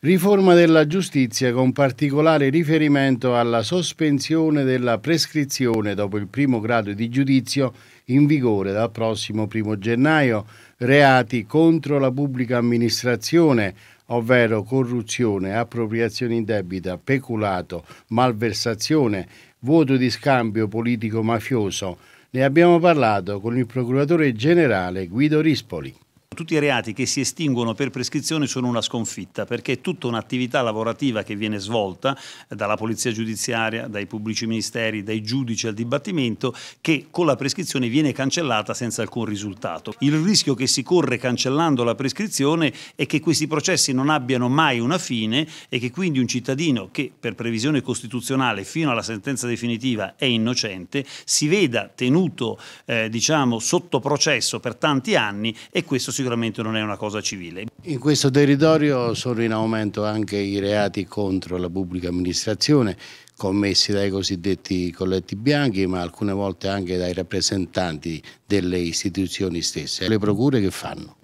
Riforma della giustizia con particolare riferimento alla sospensione della prescrizione dopo il primo grado di giudizio in vigore dal prossimo primo gennaio, reati contro la pubblica amministrazione, ovvero corruzione, appropriazione indebita, peculato, malversazione, voto di scambio politico-mafioso. Ne abbiamo parlato con il procuratore generale Guido Rispoli. Tutti i reati che si estinguono per prescrizione sono una sconfitta perché è tutta un'attività lavorativa che viene svolta dalla polizia giudiziaria, dai pubblici ministeri, dai giudici al dibattimento che con la prescrizione viene cancellata senza alcun risultato. Il rischio che si corre cancellando la prescrizione è che questi processi non abbiano mai una fine e che quindi un cittadino che per previsione costituzionale fino alla sentenza definitiva è innocente si veda tenuto eh, diciamo, sotto processo per tanti anni e questo si sicuramente non è una cosa civile. In questo territorio sono in aumento anche i reati contro la pubblica amministrazione commessi dai cosiddetti colletti bianchi ma alcune volte anche dai rappresentanti delle istituzioni stesse. Le procure che fanno?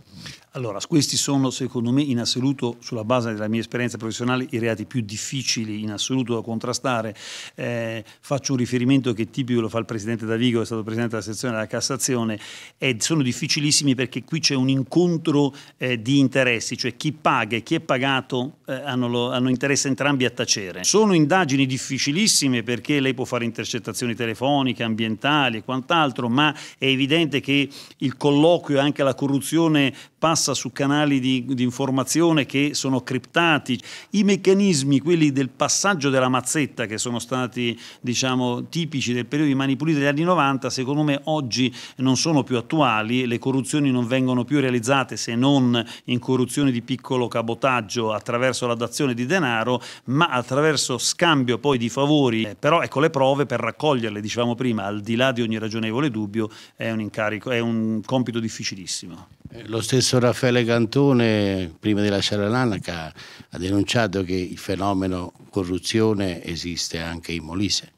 Allora, questi sono secondo me in assoluto, sulla base della mia esperienza professionale, i reati più difficili in assoluto da contrastare. Eh, faccio un riferimento che tipico lo fa il Presidente Davigo, è stato Presidente della sezione della Cassazione, eh, sono difficilissimi perché qui c'è un incontro eh, di interessi, cioè chi paga e chi è pagato eh, hanno, lo, hanno interesse entrambi a tacere. Sono indagini difficilissime perché lei può fare intercettazioni telefoniche, ambientali e quant'altro, ma è evidente che il colloquio e anche la corruzione passano passa su canali di, di informazione che sono criptati, i meccanismi, quelli del passaggio della mazzetta che sono stati diciamo, tipici del periodo di mani pulite degli anni 90, secondo me oggi non sono più attuali, le corruzioni non vengono più realizzate se non in corruzione di piccolo cabotaggio attraverso la dazione di denaro, ma attraverso scambio poi di favori, eh, però ecco le prove per raccoglierle, dicevamo prima, al di là di ogni ragionevole dubbio, è un incarico, è un compito difficilissimo. Lo stesso Raffaele Cantone, prima di lasciare l'anaca, ha denunciato che il fenomeno corruzione esiste anche in Molise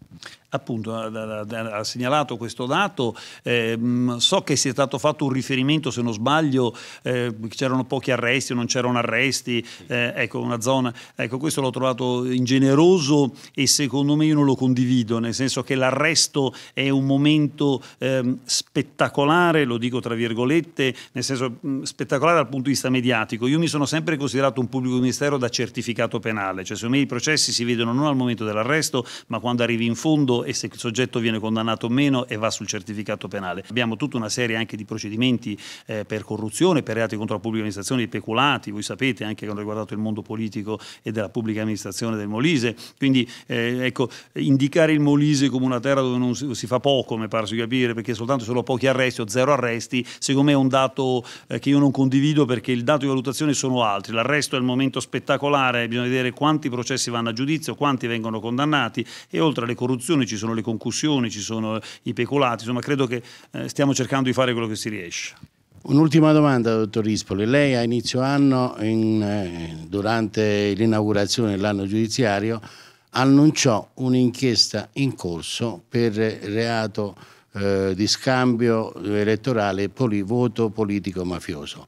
appunto ha segnalato questo dato, eh, so che si è stato fatto un riferimento, se non sbaglio, eh, c'erano pochi arresti o non c'erano arresti, eh, ecco una zona, ecco questo l'ho trovato ingeneroso e secondo me io non lo condivido, nel senso che l'arresto è un momento ehm, spettacolare, lo dico tra virgolette, nel senso mm, spettacolare dal punto di vista mediatico, io mi sono sempre considerato un pubblico ministero da certificato penale, cioè secondo me i processi si vedono non al momento dell'arresto ma quando arrivi in fondo e se il soggetto viene condannato o meno e va sul certificato penale. Abbiamo tutta una serie anche di procedimenti eh, per corruzione, per reati contro la pubblica amministrazione, i peculati, voi sapete anche che hanno riguardato il mondo politico e della pubblica amministrazione del Molise, quindi eh, ecco, indicare il Molise come una terra dove non si, si fa poco, mi pare di capire, perché soltanto solo pochi arresti o zero arresti, secondo me è un dato eh, che io non condivido perché il dato di valutazione sono altri, l'arresto è il momento spettacolare, bisogna vedere quanti processi vanno a giudizio, quanti vengono condannati e oltre alle corruzioni ci ci sono le concussioni, ci sono i peculati, insomma credo che eh, stiamo cercando di fare quello che si riesce. Un'ultima domanda, dottor Rispoli. Lei a inizio anno, in, eh, durante l'inaugurazione dell'anno giudiziario, annunciò un'inchiesta in corso per reato eh, di scambio elettorale poli, voto politico-mafioso.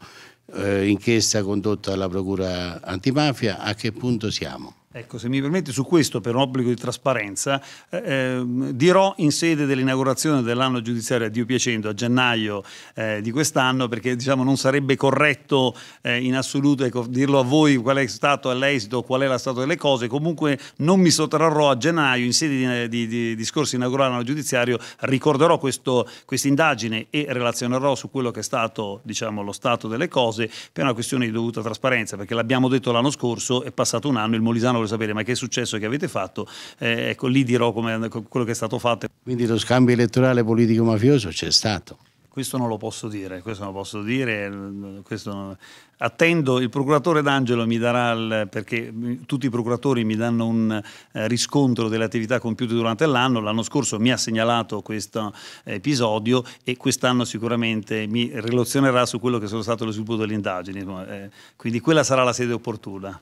Eh, inchiesta condotta dalla Procura antimafia, a che punto siamo? Ecco, se mi permette su questo, per un obbligo di trasparenza, eh, ehm, dirò in sede dell'inaugurazione dell'anno giudiziario a Dio piacendo a gennaio eh, di quest'anno, perché diciamo, non sarebbe corretto eh, in assoluto ecco, dirlo a voi qual è stato l'esito, qual è la stato delle cose. Comunque non mi sottrarrò a gennaio in sede di, di, di discorso inaugurale all'anno giudiziario, ricorderò questa indagine e relazionerò su quello che è stato diciamo, lo stato delle cose per una questione di dovuta trasparenza, perché l'abbiamo detto l'anno scorso, è passato un anno, il Molisano voglio sapere ma che è successo, che avete fatto, eh, ecco lì dirò come, quello che è stato fatto. Quindi lo scambio elettorale politico-mafioso c'è stato. Questo non lo posso dire, questo non lo posso dire, questo attendo, il procuratore d'Angelo mi darà, il, perché tutti i procuratori mi danno un eh, riscontro delle attività compiute durante l'anno, l'anno scorso mi ha segnalato questo episodio e quest'anno sicuramente mi relazionerà su quello che sono stato lo sviluppo delle indagini, eh, quindi quella sarà la sede opportuna.